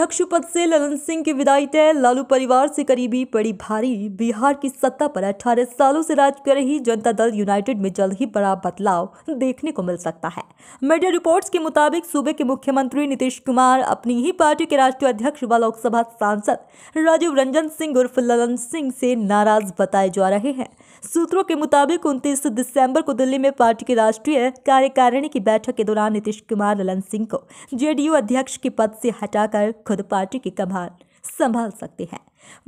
अध्यक्ष पद से ललन सिंह की विदाई तय लालू परिवार से करीबी पड़ी भारी बिहार की सत्ता पर 18 सालों से राज कर रही जनता दल यूनाइटेड में जल्द ही बड़ा बदलाव देखने को मिल सकता है मीडिया रिपोर्ट्स के मुताबिक सूबे के मुख्यमंत्री नीतीश कुमार अपनी ही पार्टी के राष्ट्रीय अध्यक्ष व लोकसभा सांसद राजीव रंजन सिंह उर्फ ललन सिंह से नाराज बताए जा रहे हैं सूत्रों के मुताबिक उनतीस दिसंबर को दिल्ली में पार्टी के राष्ट्रीय कार्यकारिणी की बैठक के दौरान नीतीश कुमार ललन सिंह को जेडीयू अध्यक्ष के पद से हटाकर खुद पार्टी की कमान संभाल सकते हैं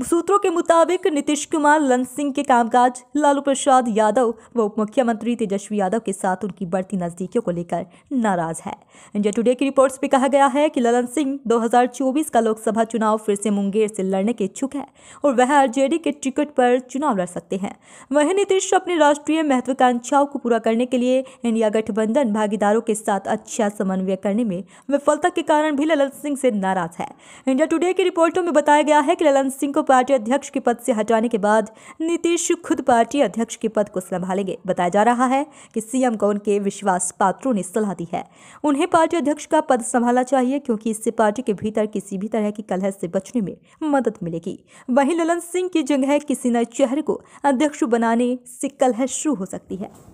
सूत्रों के मुताबिक नीतीश कुमार ललन सिंह के कामकाज लालू प्रसाद यादव व उप मुख्यमंत्री तेजस्वी यादव के साथ उनकी बढ़ती नजदीकियों को लेकर नाराज है इंडिया टुडे की रिपोर्ट्स में कहा गया है कि ललन सिंह 2024 का लोकसभा चुनाव फिर से मुंगेर से लड़ने के इच्छुक है और वह आरजेडी के टिकट पर चुनाव लड़ सकते हैं वहीं नीतीश अपनी राष्ट्रीय महत्वाकांक्षाओं को पूरा करने के लिए इंडिया गठबंधन भागीदारों के साथ अच्छा समन्वय करने में विफलता के कारण भी ललन सिंह से नाराज है इंडिया टुडे की रिपोर्टों में बताया गया है कि ललन सिंह को पार्टी अध्यक्ष के पद से हटाने के बाद नीतीश खुद पार्टी अध्यक्ष के पद को संभालेंगे बताया जा रहा है कि सीएम को उनके विश्वास पात्रों ने सलाह दी है उन्हें पार्टी अध्यक्ष का पद संभालना चाहिए क्योंकि इससे पार्टी के भीतर किसी भी तरह की कलह से बचने में मदद मिलेगी वहीं ललन सिंह की जगह किसी नए चेहरे को अध्यक्ष बनाने से कलह शुरू हो सकती है